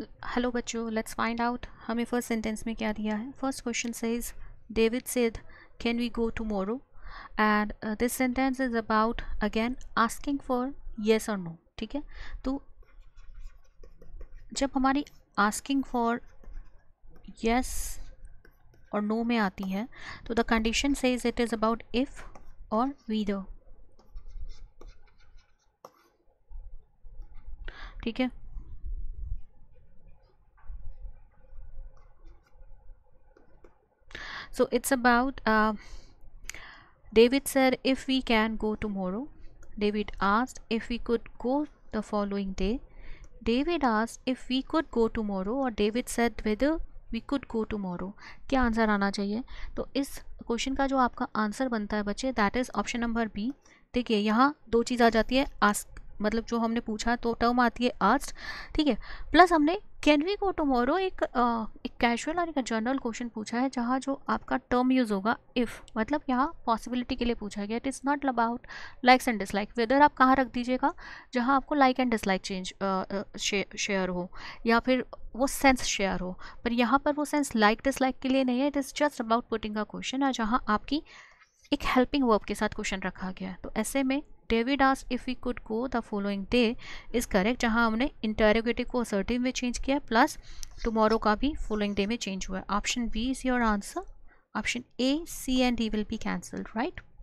hello बच्चों let's find out हमें first sentence में क्या दिया है first question says David said can we go tomorrow and this sentence is about again asking for yes और no ठीक है तो जब हमारी आस्किंग फॉर येस और नो में आती है तो the condition says it is about if और दो ठीक है so it's about uh, David said if we can go tomorrow David asked if we could go the following day David asked if we could go tomorrow or David said whether we could go tomorrow क्या answer आना चाहिए तो इस question का जो आपका answer बनता है बच्चे that is option number B देखिए यहाँ दो चीज़ आ जाती है आस्क मतलब जो हमने पूछा तो टर्म आती है आस्ट ठीक है प्लस हमने कैन वी गो टमोरो एक एक कैजुअल और एक जनरल क्वेश्चन पूछा है जहाँ जो आपका टर्म यूज़ होगा इफ़ मतलब यहाँ पॉसिबिलिटी के लिए पूछा गया it is not about likes and dislike whether आप कहाँ रख दीजिएगा जहाँ आपको like and dislike change share हो या फिर वो सेंस शेयर हो पर यहाँ पर वो सेंस लाइक डिसलाइक के लिए नहीं है it is just about putting a question और जहाँ आपकी एक हेल्पिंग वर्ब के साथ क्वेश्चन रखा गया है तो ऐसे में डेविड आस if we could go the following day is correct जहाँ हमने इंटेरोगेटिव को असर्टिव में चेंज किया प्लस टुमारो का भी फॉलोइंग डे में चेंज हुआ है option B is your answer option A C and D will be cancelled right